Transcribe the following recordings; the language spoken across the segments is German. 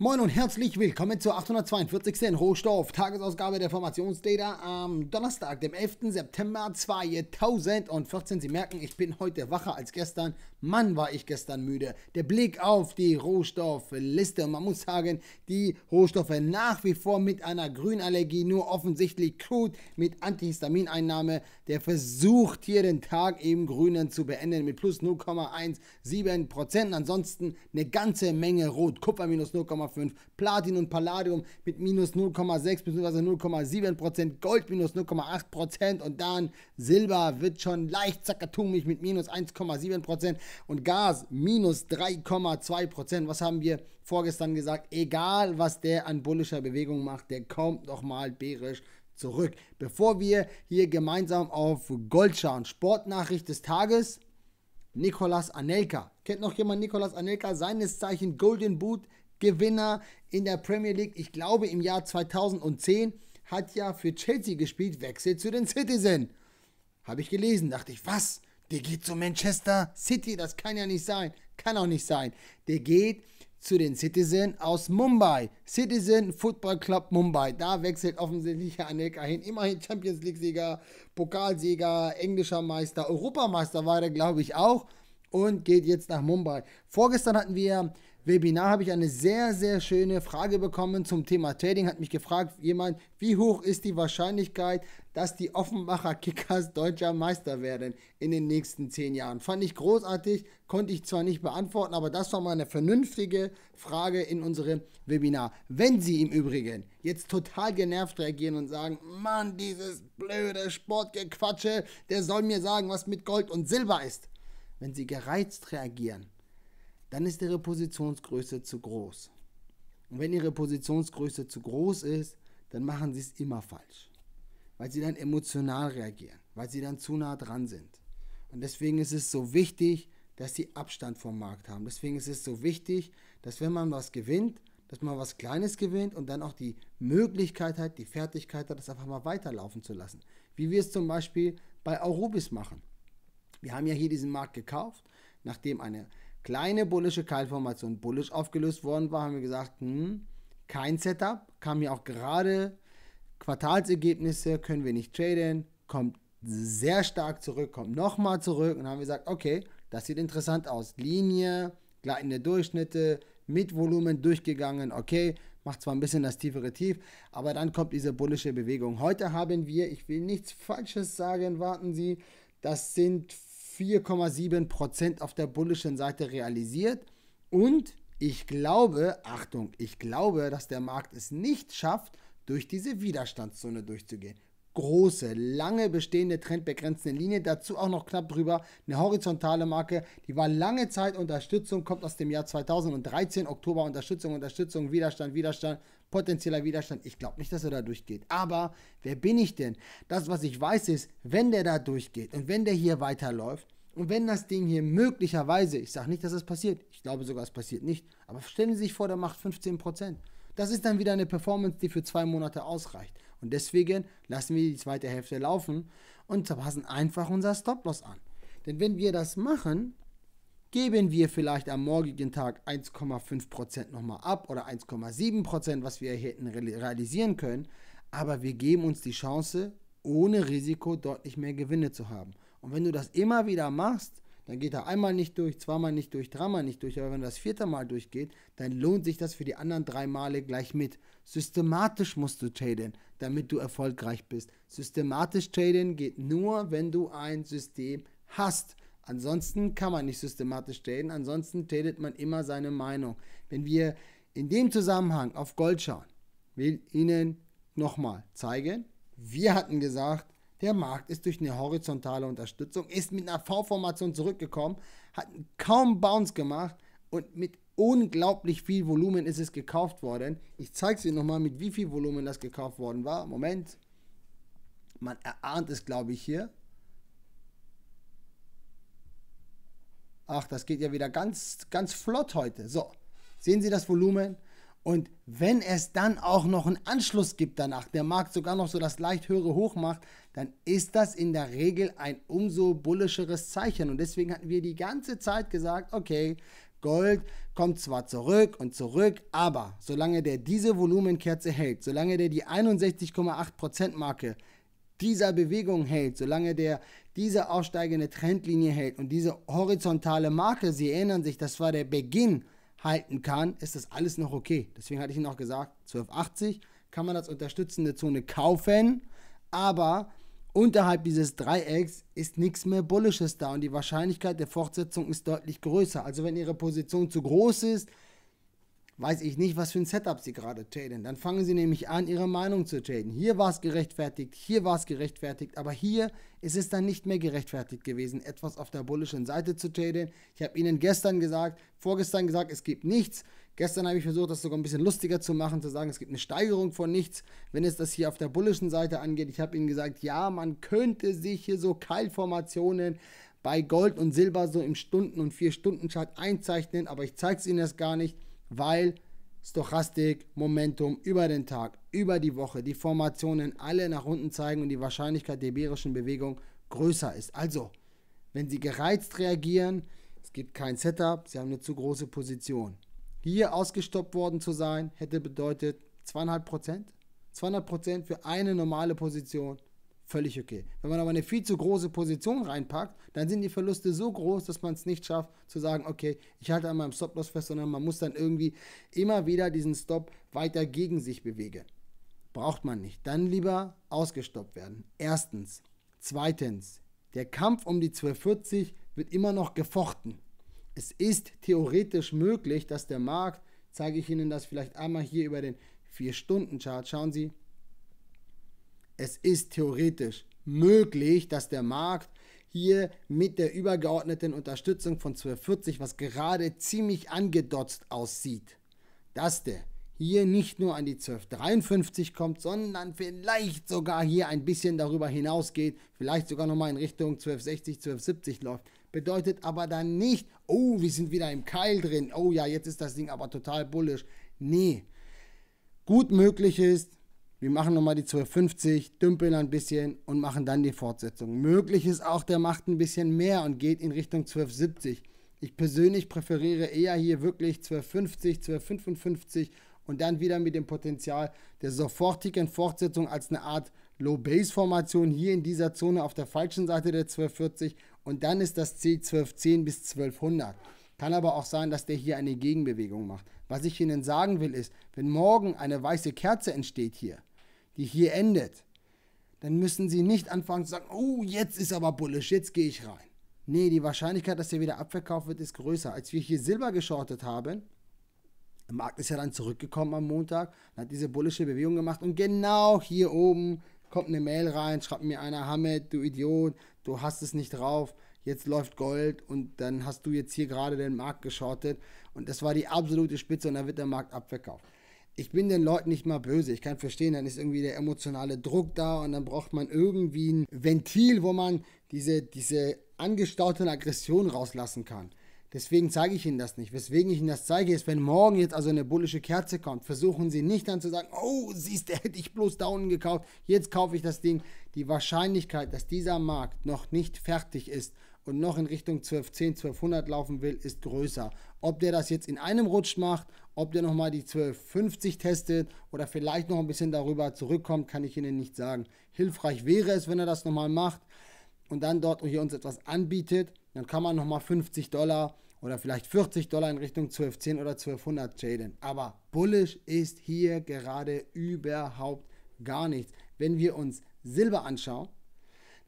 Moin und herzlich willkommen zur 842. Rohstoff Tagesausgabe der Formationsdata am Donnerstag, dem 11. September 2014. Sie merken, ich bin heute wacher als gestern. Mann, war ich gestern müde. Der Blick auf die Rohstoffliste. Und Man muss sagen, die Rohstoffe nach wie vor mit einer Grünallergie, nur offensichtlich Crude mit Antihistamineinnahme. Der versucht hier den Tag im Grünen zu beenden mit plus 0,17 Ansonsten eine ganze Menge Rot. Kupfer minus 0,5, Platin und Palladium mit minus 0,6 bzw. 0,7 Gold minus 0,8 und dann Silber wird schon leicht zackertumig mit minus 1,7 und Gas minus 3,2 Was haben wir vorgestern gesagt? Egal, was der an bullischer Bewegung macht, der kommt nochmal bärisch zurück. Bevor wir hier gemeinsam auf Gold schauen, Sportnachricht des Tages. Nikolas Anelka. Kennt noch jemand Nikolas Anelka? Seines Zeichen Golden Boot Gewinner in der Premier League. Ich glaube im Jahr 2010 hat ja für Chelsea gespielt, wechselt zu den Citizen. Habe ich gelesen, dachte ich, was? Der geht zu Manchester City, das kann ja nicht sein. Kann auch nicht sein. Der geht zu den Citizen aus Mumbai. Citizen Football Club Mumbai. Da wechselt offensichtlich Anelka hin. Immerhin Champions League-Sieger, Pokalsieger, englischer Meister, Europameister war der, glaube ich, auch. Und geht jetzt nach Mumbai. Vorgestern hatten wir Webinar habe ich eine sehr, sehr schöne Frage bekommen zum Thema Trading. Hat mich gefragt jemand, wie hoch ist die Wahrscheinlichkeit, dass die Offenbacher Kickers deutscher Meister werden in den nächsten zehn Jahren? Fand ich großartig, konnte ich zwar nicht beantworten, aber das war mal eine vernünftige Frage in unserem Webinar. Wenn Sie im Übrigen jetzt total genervt reagieren und sagen, Mann, dieses blöde Sportgequatsche, der soll mir sagen, was mit Gold und Silber ist. Wenn Sie gereizt reagieren, dann ist ihre Positionsgröße zu groß. Und wenn ihre Positionsgröße zu groß ist, dann machen sie es immer falsch. Weil sie dann emotional reagieren, weil sie dann zu nah dran sind. Und deswegen ist es so wichtig, dass sie Abstand vom Markt haben. Deswegen ist es so wichtig, dass wenn man was gewinnt, dass man was Kleines gewinnt und dann auch die Möglichkeit hat, die Fertigkeit hat, das einfach mal weiterlaufen zu lassen. Wie wir es zum Beispiel bei Aurubis machen. Wir haben ja hier diesen Markt gekauft, nachdem eine kleine bullische Keilformation bullisch aufgelöst worden war, haben wir gesagt, hm, kein Setup, kam hier auch gerade, Quartalsergebnisse können wir nicht traden, kommt sehr stark zurück, kommt nochmal zurück und haben gesagt, okay, das sieht interessant aus. Linie, gleitende Durchschnitte, mit Volumen durchgegangen, okay, macht zwar ein bisschen das tiefere Tief, aber dann kommt diese bullische Bewegung. Heute haben wir, ich will nichts Falsches sagen, warten Sie, das sind 4,7% auf der bullischen Seite realisiert. Und ich glaube, Achtung, ich glaube, dass der Markt es nicht schafft, durch diese Widerstandszone durchzugehen große, lange bestehende trendbegrenzende Linie, dazu auch noch knapp drüber eine horizontale Marke, die war lange Zeit Unterstützung, kommt aus dem Jahr 2013, Oktober Unterstützung, Unterstützung, Widerstand, Widerstand, potenzieller Widerstand. Ich glaube nicht, dass er da durchgeht. Aber wer bin ich denn? Das, was ich weiß, ist, wenn der da durchgeht und wenn der hier weiterläuft, und wenn das Ding hier möglicherweise, ich sage nicht, dass es das passiert, ich glaube sogar, es passiert nicht, aber stellen Sie sich vor, der macht 15%. Das ist dann wieder eine Performance, die für zwei Monate ausreicht. Und deswegen lassen wir die zweite Hälfte laufen und passen einfach unser Stop-Loss an. Denn wenn wir das machen, geben wir vielleicht am morgigen Tag 1,5% nochmal ab oder 1,7%, was wir hätten realisieren können. Aber wir geben uns die Chance, ohne Risiko deutlich mehr Gewinne zu haben. Und wenn du das immer wieder machst, dann geht er einmal nicht durch, zweimal nicht durch, dreimal nicht durch, aber wenn er das vierte Mal durchgeht, dann lohnt sich das für die anderen drei Male gleich mit. Systematisch musst du traden, damit du erfolgreich bist. Systematisch traden geht nur, wenn du ein System hast. Ansonsten kann man nicht systematisch traden, ansonsten tradet man immer seine Meinung. Wenn wir in dem Zusammenhang auf Gold schauen, will ich Ihnen nochmal zeigen, wir hatten gesagt, der Markt ist durch eine horizontale Unterstützung, ist mit einer V-Formation zurückgekommen, hat kaum Bounce gemacht und mit unglaublich viel Volumen ist es gekauft worden. Ich zeige es Ihnen nochmal, mit wie viel Volumen das gekauft worden war. Moment. Man erahnt es, glaube ich, hier. Ach, das geht ja wieder ganz, ganz flott heute. So, sehen Sie das Volumen? Und wenn es dann auch noch einen Anschluss gibt danach, der Markt sogar noch so das leicht höhere Hoch macht, dann ist das in der Regel ein umso bullischeres Zeichen. Und deswegen hatten wir die ganze Zeit gesagt, okay, Gold kommt zwar zurück und zurück, aber solange der diese Volumenkerze hält, solange der die 61,8% Marke dieser Bewegung hält, solange der diese aufsteigende Trendlinie hält und diese horizontale Marke, Sie erinnern sich, das war der Beginn halten kann, ist das alles noch okay. Deswegen hatte ich Ihnen auch gesagt, 1280 kann man als unterstützende Zone kaufen, aber unterhalb dieses Dreiecks ist nichts mehr Bullisches da und die Wahrscheinlichkeit der Fortsetzung ist deutlich größer. Also wenn Ihre Position zu groß ist, weiß ich nicht, was für ein Setup sie gerade traden. Dann fangen sie nämlich an, ihre Meinung zu traden. Hier war es gerechtfertigt, hier war es gerechtfertigt, aber hier ist es dann nicht mehr gerechtfertigt gewesen, etwas auf der bullischen Seite zu traden. Ich habe ihnen gestern gesagt, vorgestern gesagt, es gibt nichts. Gestern habe ich versucht, das sogar ein bisschen lustiger zu machen, zu sagen, es gibt eine Steigerung von nichts, wenn es das hier auf der bullischen Seite angeht. Ich habe ihnen gesagt, ja, man könnte sich hier so Keilformationen bei Gold und Silber so im Stunden- und Vier-Stunden-Chart einzeichnen, aber ich zeige es ihnen erst gar nicht weil Stochastik, Momentum über den Tag, über die Woche, die Formationen alle nach unten zeigen und die Wahrscheinlichkeit der bärischen Bewegung größer ist. Also, wenn sie gereizt reagieren, es gibt kein Setup, sie haben eine zu große Position. Hier ausgestoppt worden zu sein, hätte bedeutet 2,5 200 für eine normale Position völlig okay. Wenn man aber eine viel zu große Position reinpackt, dann sind die Verluste so groß, dass man es nicht schafft zu sagen, okay, ich halte an meinem Stop-Loss fest, sondern man muss dann irgendwie immer wieder diesen Stop weiter gegen sich bewegen. Braucht man nicht. Dann lieber ausgestoppt werden. Erstens. Zweitens. Der Kampf um die 1240 wird immer noch gefochten. Es ist theoretisch möglich, dass der Markt, zeige ich Ihnen das vielleicht einmal hier über den 4-Stunden-Chart, schauen Sie, es ist theoretisch möglich, dass der Markt hier mit der übergeordneten Unterstützung von 1240, was gerade ziemlich angedotzt aussieht, dass der hier nicht nur an die 1253 kommt, sondern vielleicht sogar hier ein bisschen darüber hinausgeht, vielleicht sogar nochmal in Richtung 1260, 1270 läuft. Bedeutet aber dann nicht, oh, wir sind wieder im Keil drin, oh ja, jetzt ist das Ding aber total bullisch. Nee. Gut möglich ist, wir machen nochmal die 1250, dümpeln ein bisschen und machen dann die Fortsetzung. Möglich ist auch, der macht ein bisschen mehr und geht in Richtung 1270. Ich persönlich präferiere eher hier wirklich 1250, 1255 und dann wieder mit dem Potenzial der sofortigen Fortsetzung als eine Art Low-Base-Formation hier in dieser Zone auf der falschen Seite der 1240 und dann ist das C 1210 bis 1200. Kann aber auch sein, dass der hier eine Gegenbewegung macht. Was ich Ihnen sagen will ist, wenn morgen eine weiße Kerze entsteht hier, die hier endet, dann müssen sie nicht anfangen zu sagen, oh, jetzt ist aber bullish, jetzt gehe ich rein. Nee, die Wahrscheinlichkeit, dass hier wieder abverkauft wird, ist größer. Als wir hier Silber geschortet haben, der Markt ist ja dann zurückgekommen am Montag, hat diese bullische Bewegung gemacht und genau hier oben kommt eine Mail rein, schreibt mir einer, Hamed, du Idiot, du hast es nicht drauf, jetzt läuft Gold und dann hast du jetzt hier gerade den Markt geschortet und das war die absolute Spitze und da wird der Markt abverkauft ich bin den Leuten nicht mal böse. Ich kann verstehen, dann ist irgendwie der emotionale Druck da und dann braucht man irgendwie ein Ventil, wo man diese, diese angestauten Aggression rauslassen kann. Deswegen zeige ich Ihnen das nicht. Weswegen ich Ihnen das zeige, ist, wenn morgen jetzt also eine bullische Kerze kommt, versuchen Sie nicht dann zu sagen, oh, siehst du, hätte ich bloß Daunen gekauft, jetzt kaufe ich das Ding. Die Wahrscheinlichkeit, dass dieser Markt noch nicht fertig ist und noch in Richtung 1210, 1200 laufen will, ist größer. Ob der das jetzt in einem Rutsch macht, ob der nochmal die 1250 testet oder vielleicht noch ein bisschen darüber zurückkommt, kann ich Ihnen nicht sagen. Hilfreich wäre es, wenn er das nochmal macht und dann dort hier uns etwas anbietet, dann kann man nochmal 50 Dollar oder vielleicht 40 Dollar in Richtung 1210 oder 1200 traden. Aber bullish ist hier gerade überhaupt gar nichts. Wenn wir uns Silber anschauen,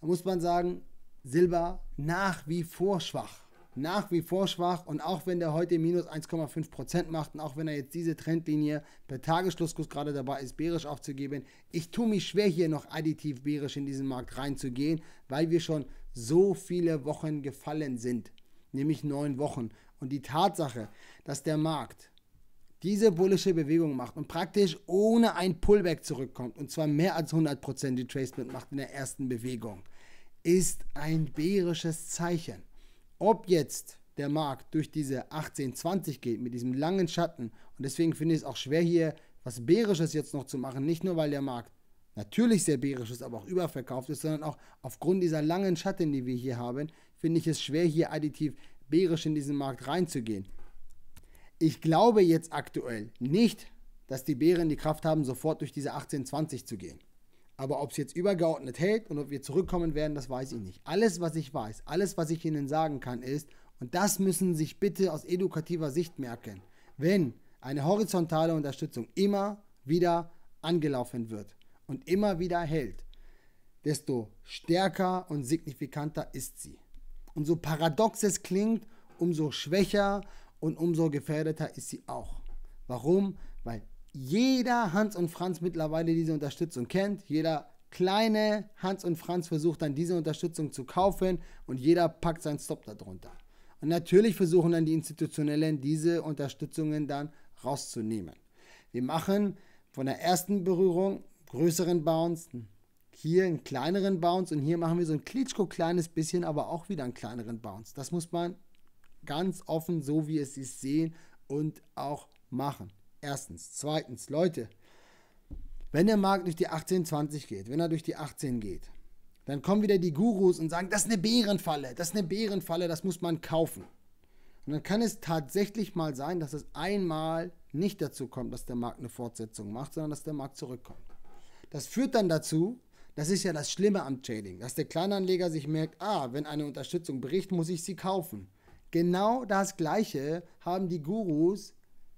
dann muss man sagen, Silber nach wie vor schwach. Nach wie vor schwach und auch wenn der heute minus 1,5% macht und auch wenn er jetzt diese Trendlinie per Tagesschlusskurs gerade dabei ist, bärisch aufzugeben, ich tue mich schwer hier noch additiv bärisch in diesen Markt reinzugehen, weil wir schon so viele Wochen gefallen sind, nämlich neun Wochen. Und die Tatsache, dass der Markt diese bullische Bewegung macht und praktisch ohne ein Pullback zurückkommt und zwar mehr als 100% Retracement macht in der ersten Bewegung, ist ein bärisches Zeichen. Ob jetzt der Markt durch diese 1820 geht mit diesem langen Schatten und deswegen finde ich es auch schwer hier was bärisches jetzt noch zu machen, nicht nur weil der Markt natürlich sehr bärisch ist, aber auch überverkauft ist, sondern auch aufgrund dieser langen Schatten, die wir hier haben, finde ich es schwer hier additiv bärisch in diesen Markt reinzugehen. Ich glaube jetzt aktuell nicht, dass die Bären die Kraft haben, sofort durch diese 1820 zu gehen. Aber ob es jetzt übergeordnet hält und ob wir zurückkommen werden, das weiß ich nicht. Alles, was ich weiß, alles, was ich Ihnen sagen kann, ist, und das müssen Sie sich bitte aus edukativer Sicht merken, wenn eine horizontale Unterstützung immer wieder angelaufen wird und immer wieder hält, desto stärker und signifikanter ist sie. Und so paradox es klingt, umso schwächer und umso gefährdeter ist sie auch. Warum? Weil jeder Hans und Franz mittlerweile diese Unterstützung kennt. Jeder kleine Hans und Franz versucht dann diese Unterstützung zu kaufen und jeder packt seinen Stop darunter. Und natürlich versuchen dann die Institutionellen diese Unterstützungen dann rauszunehmen. Wir machen von der ersten Berührung größeren Bounce, hier einen kleineren Bounce und hier machen wir so ein klitschko kleines bisschen, aber auch wieder einen kleineren Bounce. Das muss man ganz offen, so wie es ist, sehen und auch machen. Erstens. Zweitens, Leute, wenn der Markt durch die 1820 geht, wenn er durch die 18 geht, dann kommen wieder die Gurus und sagen, das ist eine Bärenfalle, das ist eine Bärenfalle, das muss man kaufen. Und dann kann es tatsächlich mal sein, dass es einmal nicht dazu kommt, dass der Markt eine Fortsetzung macht, sondern dass der Markt zurückkommt. Das führt dann dazu, das ist ja das Schlimme am Trading, dass der Kleinanleger sich merkt, ah, wenn eine Unterstützung bricht, muss ich sie kaufen. Genau das Gleiche haben die Gurus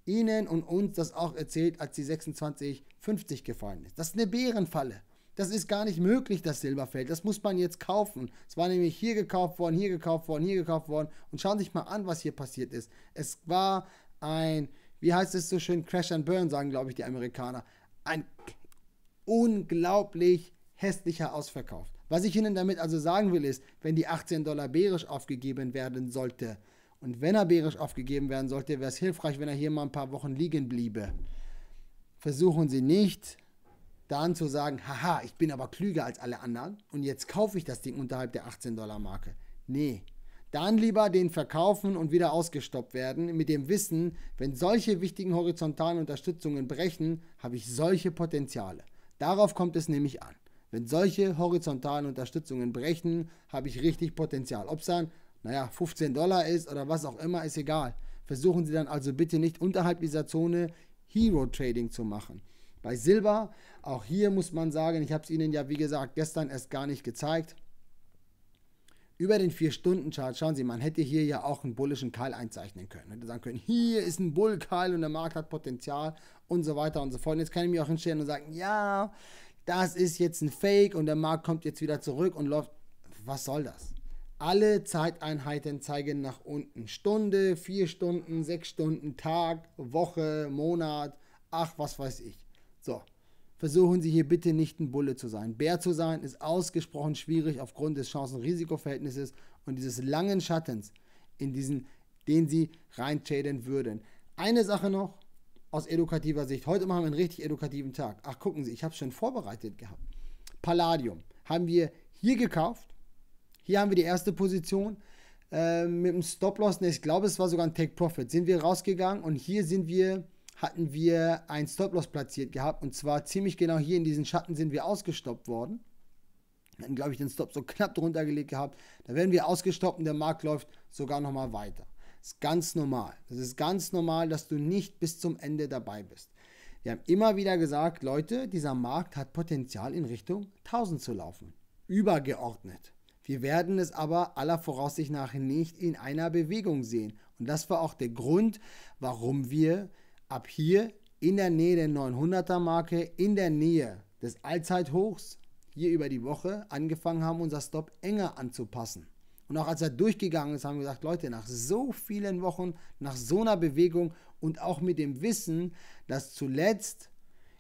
Ihnen und uns das auch erzählt, als die 26,50 gefallen ist. Das ist eine Bärenfalle. Das ist gar nicht möglich, das Silberfeld. Das muss man jetzt kaufen. Es war nämlich hier gekauft worden, hier gekauft worden, hier gekauft worden. Und schauen Sie sich mal an, was hier passiert ist. Es war ein, wie heißt es so schön, Crash and Burn, sagen, glaube ich, die Amerikaner. Ein unglaublich hässlicher Ausverkauf. Was ich Ihnen damit also sagen will, ist, wenn die 18 Dollar bärisch aufgegeben werden sollte, und wenn er bärisch aufgegeben werden sollte, wäre es hilfreich, wenn er hier mal ein paar Wochen liegen bliebe. Versuchen Sie nicht, dann zu sagen, haha, ich bin aber klüger als alle anderen und jetzt kaufe ich das Ding unterhalb der 18-Dollar-Marke. Nee. Dann lieber den verkaufen und wieder ausgestoppt werden, mit dem Wissen, wenn solche wichtigen horizontalen Unterstützungen brechen, habe ich solche Potenziale. Darauf kommt es nämlich an. Wenn solche horizontalen Unterstützungen brechen, habe ich richtig Potenzial. Ob es dann naja, 15 Dollar ist oder was auch immer, ist egal. Versuchen Sie dann also bitte nicht unterhalb dieser Zone Hero Trading zu machen. Bei Silber, auch hier muss man sagen, ich habe es Ihnen ja wie gesagt gestern erst gar nicht gezeigt. Über den 4-Stunden-Chart, schauen Sie, man hätte hier ja auch einen bullischen Keil einzeichnen können. hätte sagen können, hier ist ein Bullkeil und der Markt hat Potenzial und so weiter und so fort. Und jetzt kann ich mich auch hinstellen und sagen, ja, das ist jetzt ein Fake und der Markt kommt jetzt wieder zurück und läuft. Was soll das? Alle Zeiteinheiten zeigen nach unten. Stunde, vier Stunden, sechs Stunden, Tag, Woche, Monat, ach, was weiß ich. So, versuchen Sie hier bitte nicht ein Bulle zu sein. Bär zu sein ist ausgesprochen schwierig aufgrund des Chancen-Risikoverhältnisses und dieses langen Schattens, in diesen, den Sie reinschäden würden. Eine Sache noch aus edukativer Sicht. Heute machen wir einen richtig edukativen Tag. Ach, gucken Sie, ich habe es schon vorbereitet gehabt. Palladium haben wir hier gekauft hier haben wir die erste Position äh, mit einem Stop-Loss. ich glaube, es war sogar ein Take-Profit. Sind wir rausgegangen und hier sind wir, hatten wir einen Stop-Loss platziert gehabt. Und zwar ziemlich genau hier in diesen Schatten sind wir ausgestoppt worden. Dann glaube ich, den Stop so knapp drunter gelegt gehabt. Da werden wir ausgestoppt und der Markt läuft sogar nochmal weiter. Das ist ganz normal. Das ist ganz normal, dass du nicht bis zum Ende dabei bist. Wir haben immer wieder gesagt, Leute, dieser Markt hat Potenzial in Richtung 1000 zu laufen. Übergeordnet. Wir werden es aber aller Voraussicht nach nicht in einer Bewegung sehen. Und das war auch der Grund, warum wir ab hier in der Nähe der 900er Marke, in der Nähe des Allzeithochs, hier über die Woche angefangen haben, unser Stop enger anzupassen. Und auch als er durchgegangen ist, haben wir gesagt, Leute, nach so vielen Wochen, nach so einer Bewegung und auch mit dem Wissen, dass zuletzt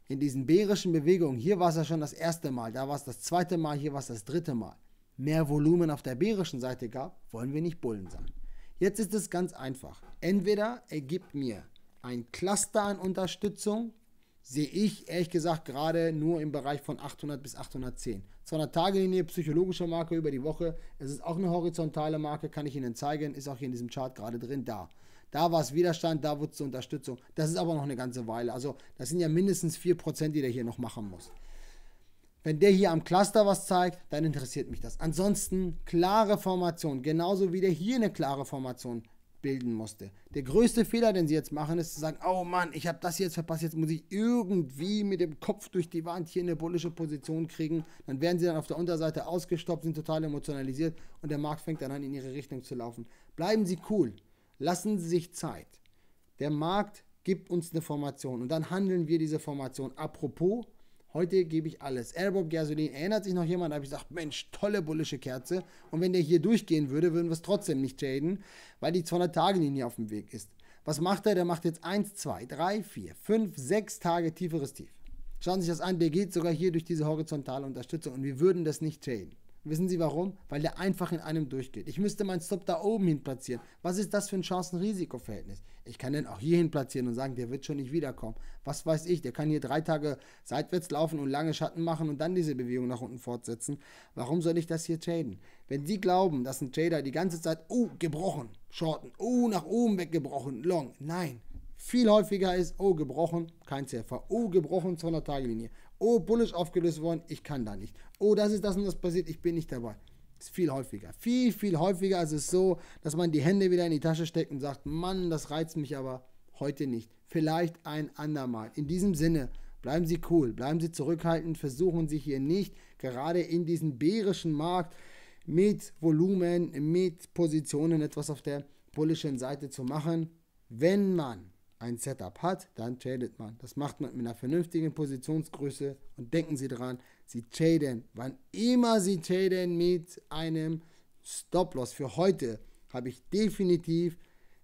in diesen bärischen Bewegungen, hier war es ja schon das erste Mal, da war es das zweite Mal, hier war es das dritte Mal, mehr Volumen auf der bärischen Seite gab, wollen wir nicht Bullen sein. Jetzt ist es ganz einfach. Entweder er gibt mir ein Cluster an Unterstützung, sehe ich ehrlich gesagt gerade nur im Bereich von 800 bis 810. 200 Tage Linie, psychologische Marke über die Woche. Es ist auch eine horizontale Marke, kann ich Ihnen zeigen, ist auch hier in diesem Chart gerade drin, da. Da war es Widerstand, da wurde es Unterstützung. Das ist aber noch eine ganze Weile. Also das sind ja mindestens 4%, die der hier noch machen muss. Wenn der hier am Cluster was zeigt, dann interessiert mich das. Ansonsten klare Formation, genauso wie der hier eine klare Formation bilden musste. Der größte Fehler, den sie jetzt machen, ist zu sagen, oh Mann, ich habe das jetzt verpasst, jetzt muss ich irgendwie mit dem Kopf durch die Wand hier eine bullische Position kriegen. Dann werden sie dann auf der Unterseite ausgestoppt, sind total emotionalisiert und der Markt fängt dann an, in ihre Richtung zu laufen. Bleiben Sie cool, lassen Sie sich Zeit. Der Markt gibt uns eine Formation und dann handeln wir diese Formation. Apropos, Heute gebe ich alles. Airbob Gasolin, erinnert sich noch jemand? Da habe ich gesagt, Mensch, tolle bullische Kerze. Und wenn der hier durchgehen würde, würden wir es trotzdem nicht traden, weil die 200-Tage-Linie auf dem Weg ist. Was macht er? Der macht jetzt 1, 2, 3, 4, 5, 6 Tage tieferes Tief. Schauen Sie sich das an, der geht sogar hier durch diese horizontale Unterstützung und wir würden das nicht traden. Wissen Sie warum? Weil der einfach in einem durchgeht. Ich müsste meinen Stop da oben hin platzieren. Was ist das für ein Chancen-Risiko-Verhältnis? Ich kann den auch hier hin platzieren und sagen, der wird schon nicht wiederkommen. Was weiß ich, der kann hier drei Tage seitwärts laufen und lange Schatten machen und dann diese Bewegung nach unten fortsetzen. Warum soll ich das hier traden? Wenn Sie glauben, dass ein Trader die ganze Zeit, oh, gebrochen, shorten, oh, nach oben weggebrochen, long. Nein, viel häufiger ist, oh gebrochen, kein CFA, oh gebrochen, 200 Tage Linie, Oh, Bullish aufgelöst worden, ich kann da nicht. Oh, das ist das und das passiert, ich bin nicht dabei. Das ist viel häufiger. Viel, viel häufiger. ist es so, dass man die Hände wieder in die Tasche steckt und sagt, Mann, das reizt mich aber heute nicht. Vielleicht ein andermal. In diesem Sinne, bleiben Sie cool, bleiben Sie zurückhaltend, versuchen Sie hier nicht gerade in diesem bärischen Markt mit Volumen, mit Positionen etwas auf der bullischen Seite zu machen. Wenn man ein Setup hat, dann tradet man. Das macht man mit einer vernünftigen Positionsgröße und denken Sie daran, Sie traden, wann immer Sie traden mit einem Stop-Loss. Für heute habe ich definitiv,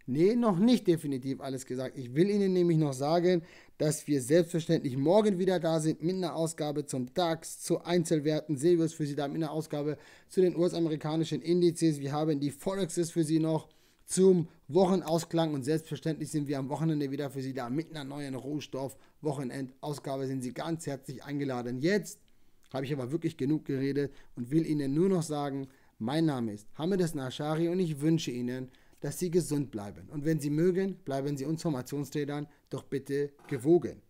nee, noch nicht definitiv alles gesagt. Ich will Ihnen nämlich noch sagen, dass wir selbstverständlich morgen wieder da sind mit einer Ausgabe zum DAX, zu Einzelwerten, Silvers für Sie da mit einer Ausgabe zu den US-amerikanischen Indizes. Wir haben die Forexes für Sie noch zum Wochenausklang und selbstverständlich sind wir am Wochenende wieder für Sie da mit einer neuen Rohstoff-Wochenendausgabe. Sind Sie ganz herzlich eingeladen. Jetzt habe ich aber wirklich genug geredet und will Ihnen nur noch sagen, mein Name ist Hamedes Nashari und ich wünsche Ihnen, dass Sie gesund bleiben. Und wenn Sie mögen, bleiben Sie uns Formationstätern doch bitte gewogen.